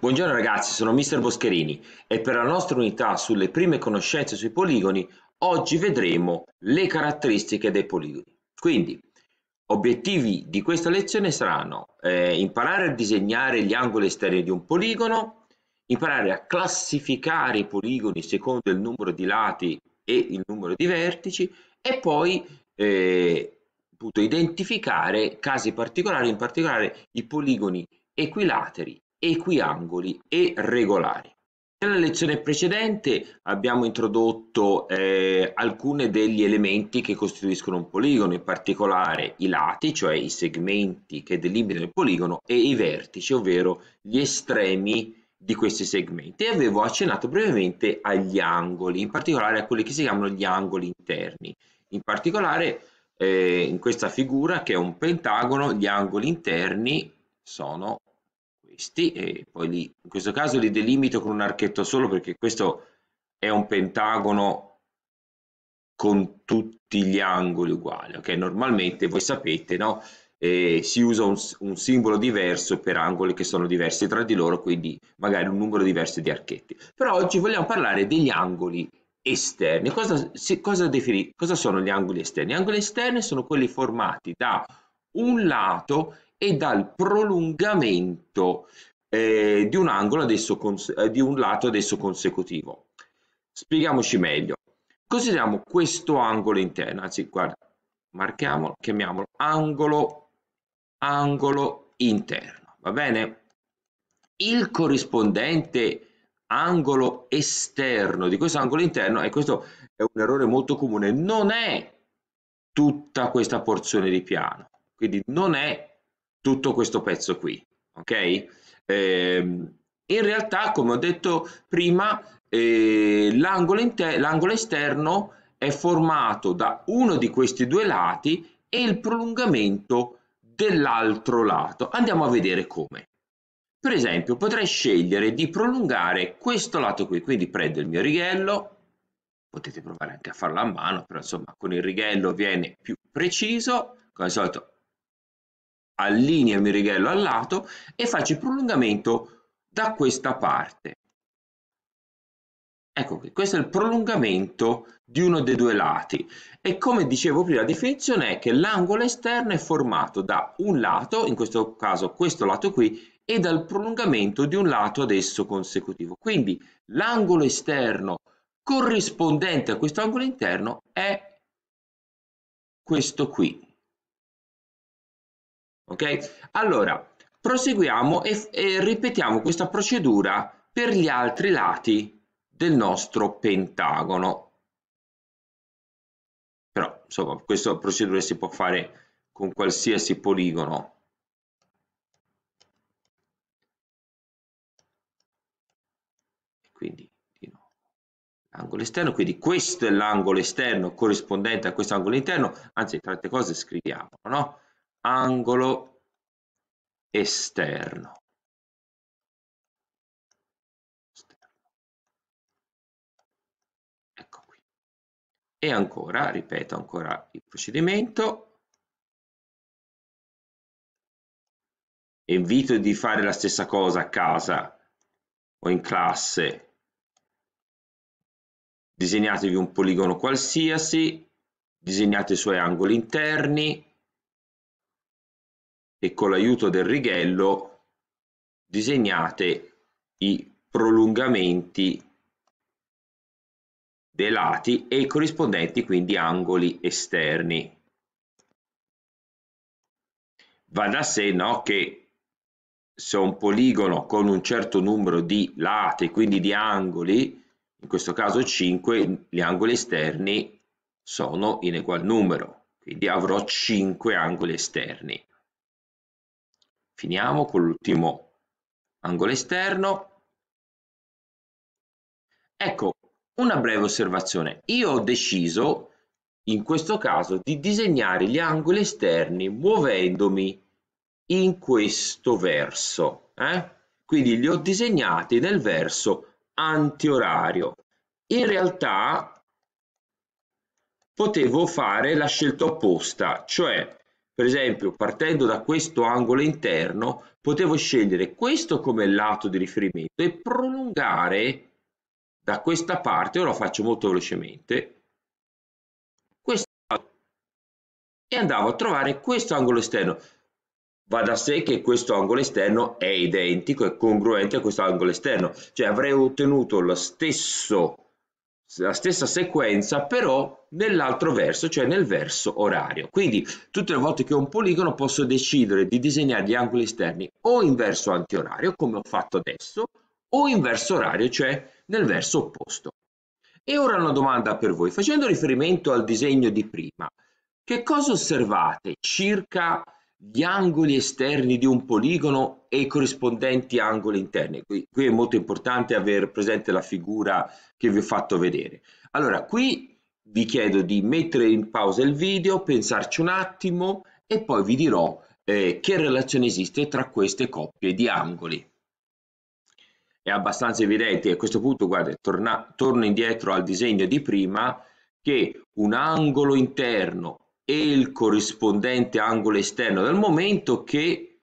Buongiorno ragazzi, sono Mr. Boscherini e per la nostra unità sulle prime conoscenze sui poligoni oggi vedremo le caratteristiche dei poligoni. Quindi, obiettivi di questa lezione saranno eh, imparare a disegnare gli angoli esterni di un poligono, imparare a classificare i poligoni secondo il numero di lati e il numero di vertici e poi eh, appunto, identificare casi particolari, in particolare i poligoni equilateri equiangoli e regolari. Nella lezione precedente abbiamo introdotto eh, alcuni degli elementi che costituiscono un poligono, in particolare i lati, cioè i segmenti che delimitano il poligono, e i vertici, ovvero gli estremi di questi segmenti. E avevo accennato brevemente agli angoli, in particolare a quelli che si chiamano gli angoli interni. In particolare eh, in questa figura, che è un pentagono, gli angoli interni sono questi e poi li, in questo caso li delimito con un archetto solo perché questo è un pentagono con tutti gli angoli uguali ok normalmente voi sapete no eh, si usa un, un, simbolo diverso per angoli che sono diversi tra di loro quindi magari un numero diverso di archetti però oggi vogliamo parlare degli angoli esterni cosa, si, cosa, defini, cosa sono gli angoli esterni gli angoli esterni sono quelli formati da un lato e dal prolungamento eh, di un angolo adesso eh, di un lato adesso consecutivo. Spieghiamoci meglio. Consideriamo questo angolo interno, anzi guarda, marchiamolo, chiamiamolo angolo, angolo interno, va bene? Il corrispondente angolo esterno di questo angolo interno, e questo è un errore molto comune, non è tutta questa porzione di piano, quindi non è tutto questo pezzo qui, ok? Eh, in realtà, come ho detto prima, eh, l'angolo esterno è formato da uno di questi due lati e il prolungamento dell'altro lato. Andiamo a vedere come. Per esempio, potrei scegliere di prolungare questo lato qui, quindi prendo il mio righello, potete provare anche a farlo a mano, però insomma con il righello viene più preciso, come al solito allinea il mirighello al lato e faccio il prolungamento da questa parte. Ecco qui, questo è il prolungamento di uno dei due lati e come dicevo prima la definizione è che l'angolo esterno è formato da un lato, in questo caso questo lato qui, e dal prolungamento di un lato ad esso consecutivo. Quindi l'angolo esterno corrispondente a questo angolo interno è questo qui. Ok? Allora, proseguiamo e, e ripetiamo questa procedura per gli altri lati del nostro pentagono. Però, insomma, questa procedura si può fare con qualsiasi poligono. Quindi l'angolo esterno, quindi questo è l'angolo esterno corrispondente a questo angolo interno, anzi tante cose scriviamo, no? angolo esterno ecco qui e ancora ripeto ancora il procedimento invito di fare la stessa cosa a casa o in classe disegnatevi un poligono qualsiasi disegnate i suoi angoli interni e con l'aiuto del righello disegnate i prolungamenti dei lati e i corrispondenti quindi angoli esterni. Va da sé no, che se un poligono con un certo numero di lati, quindi di angoli, in questo caso 5, gli angoli esterni sono in egual numero, quindi avrò 5 angoli esterni. Finiamo con l'ultimo angolo esterno. Ecco, una breve osservazione. Io ho deciso, in questo caso, di disegnare gli angoli esterni muovendomi in questo verso. Eh? Quindi li ho disegnati nel verso antiorario. In realtà potevo fare la scelta opposta, cioè per esempio, partendo da questo angolo interno, potevo scegliere questo come lato di riferimento e prolungare da questa parte, ora lo faccio molto velocemente, questo e andavo a trovare questo angolo esterno. Va da sé che questo angolo esterno è identico, e congruente a questo angolo esterno, cioè avrei ottenuto lo stesso la stessa sequenza però nell'altro verso, cioè nel verso orario. Quindi tutte le volte che ho un poligono posso decidere di disegnare gli angoli esterni o in verso antiorario, come ho fatto adesso, o in verso orario, cioè nel verso opposto. E ora una domanda per voi, facendo riferimento al disegno di prima, che cosa osservate circa gli angoli esterni di un poligono e i corrispondenti angoli interni. Qui, qui è molto importante avere presente la figura che vi ho fatto vedere. Allora, qui vi chiedo di mettere in pausa il video, pensarci un attimo e poi vi dirò eh, che relazione esiste tra queste coppie di angoli. È abbastanza evidente a questo punto, guarda, torna, torno indietro al disegno di prima, che un angolo interno e il corrispondente angolo esterno, dal momento che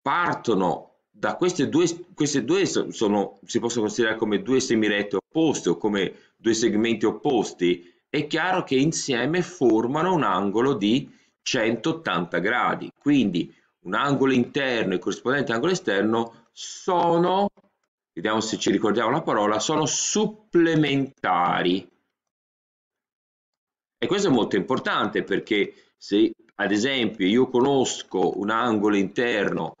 partono da queste due, queste due sono, si possono considerare come due semirette opposte o come due segmenti opposti, è chiaro che insieme formano un angolo di 180 gradi, quindi un angolo interno e corrispondente angolo esterno sono, vediamo se ci ricordiamo la parola, sono supplementari e questo è molto importante perché se ad esempio io conosco un angolo interno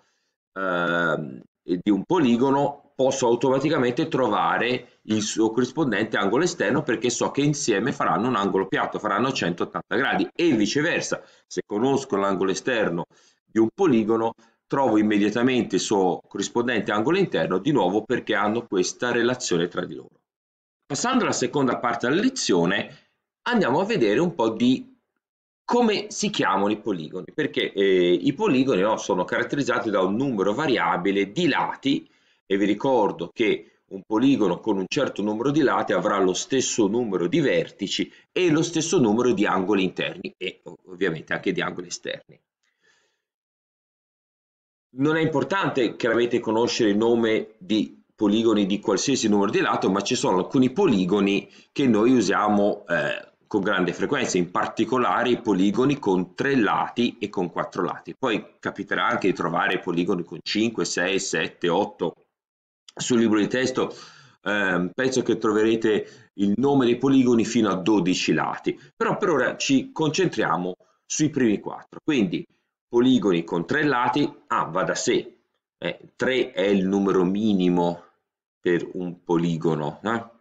eh, di un poligono, posso automaticamente trovare il suo corrispondente angolo esterno perché so che insieme faranno un angolo piatto, faranno 180 gradi e viceversa. Se conosco l'angolo esterno di un poligono, trovo immediatamente il suo corrispondente angolo interno di nuovo perché hanno questa relazione tra di loro. Passando alla seconda parte della lezione, andiamo a vedere un po' di come si chiamano i poligoni, perché eh, i poligoni no, sono caratterizzati da un numero variabile di lati e vi ricordo che un poligono con un certo numero di lati avrà lo stesso numero di vertici e lo stesso numero di angoli interni e ovviamente anche di angoli esterni. Non è importante chiaramente conoscere il nome di poligoni di qualsiasi numero di lato, ma ci sono alcuni poligoni che noi usiamo eh, con grande frequenza, in particolare i poligoni con tre lati e con quattro lati. Poi capiterà anche di trovare poligoni con 5, 6, 7, 8. Sul libro di testo eh, penso che troverete il nome dei poligoni fino a 12 lati, però per ora ci concentriamo sui primi quattro. Quindi poligoni con tre lati, ah, va da sé, eh, è il numero minimo per un poligono. Eh?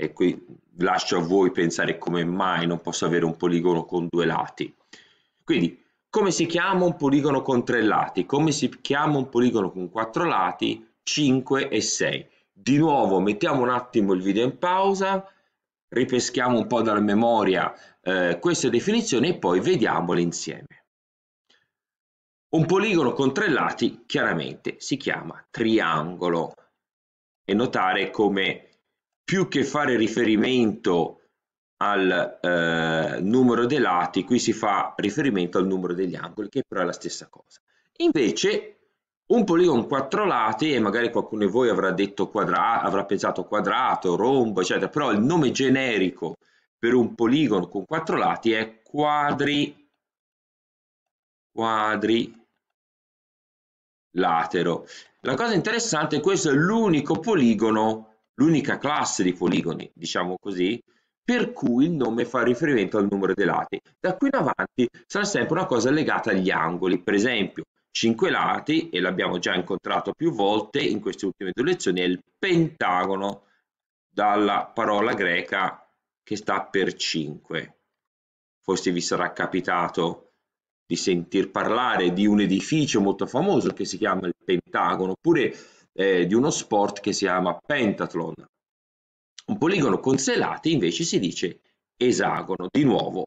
e qui lascio a voi pensare come mai non posso avere un poligono con due lati. Quindi, come si chiama un poligono con tre lati? Come si chiama un poligono con quattro lati? 5 e 6. Di nuovo mettiamo un attimo il video in pausa, ripeschiamo un po' dalla memoria eh, queste definizioni e poi vediamole insieme. Un poligono con tre lati chiaramente si chiama triangolo e notare come più che fare riferimento al eh, numero dei lati, qui si fa riferimento al numero degli angoli, che però è la stessa cosa. Invece un poligono quattro lati, e magari qualcuno di voi avrà, detto quadrato, avrà pensato quadrato, rombo, eccetera, però il nome generico per un poligono con quattro lati è quadri, latero. La cosa interessante è che questo è l'unico poligono l'unica classe di poligoni, diciamo così, per cui il nome fa riferimento al numero dei lati. Da qui in avanti sarà sempre una cosa legata agli angoli, per esempio 5 lati, e l'abbiamo già incontrato più volte in queste ultime due lezioni, è il pentagono dalla parola greca che sta per 5. Forse vi sarà capitato di sentir parlare di un edificio molto famoso che si chiama il Pentagono, oppure eh, di uno sport che si chiama pentathlon. Un poligono con selate invece si dice esagono, di nuovo.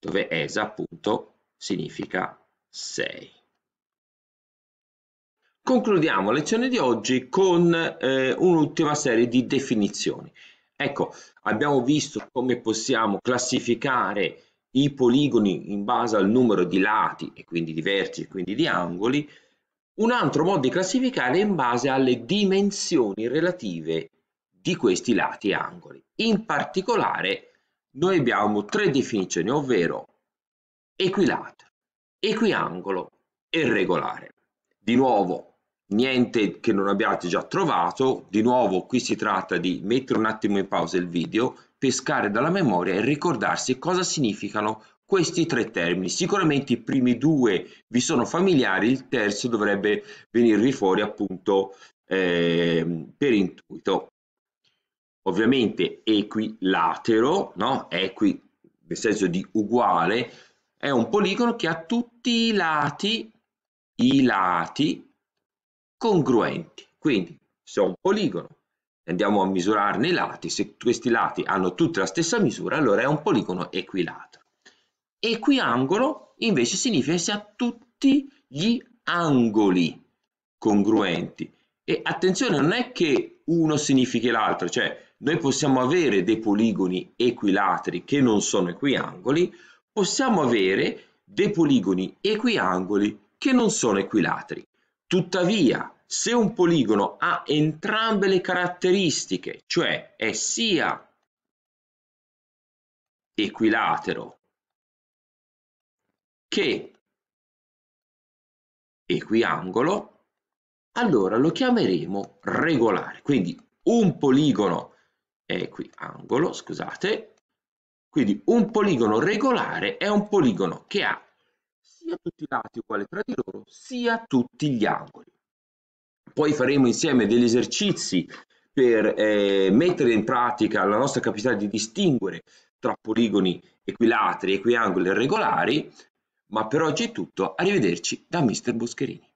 Dove esa appunto significa 6. Concludiamo la lezione di oggi con eh, un'ultima serie di definizioni. Ecco, abbiamo visto come possiamo classificare i poligoni in base al numero di lati e quindi di vertici e quindi di angoli. Un altro modo di classificare è in base alle dimensioni relative di questi lati e angoli. In particolare noi abbiamo tre definizioni, ovvero equilatero, equiangolo e regolare. Di nuovo, niente che non abbiate già trovato, di nuovo qui si tratta di mettere un attimo in pausa il video, pescare dalla memoria e ricordarsi cosa significano questi tre termini. Sicuramente i primi due vi sono familiari, il terzo dovrebbe venirvi fuori appunto eh, per intuito. Ovviamente equilatero, no? Equi nel senso di uguale, è un poligono che ha tutti i lati, i lati congruenti. Quindi se ho un poligono andiamo a misurarne i lati, se questi lati hanno tutta la stessa misura, allora è un poligono equilatero. Equiangolo invece significa che si ha tutti gli angoli congruenti. E attenzione, non è che uno significhi l'altro, cioè noi possiamo avere dei poligoni equilateri che non sono equiangoli, possiamo avere dei poligoni equiangoli che non sono equilateri. Tuttavia, se un poligono ha entrambe le caratteristiche, cioè è sia equilatero che equiangolo, allora lo chiameremo regolare. Quindi un poligono equiangolo, scusate, quindi un poligono regolare è un poligono che ha sia tutti i lati uguali tra di loro, sia tutti gli angoli poi faremo insieme degli esercizi per eh, mettere in pratica la nostra capacità di distinguere tra poligoni equilateri, e equiangoli e regolari, ma per oggi è tutto, arrivederci da Mr. Boscherini.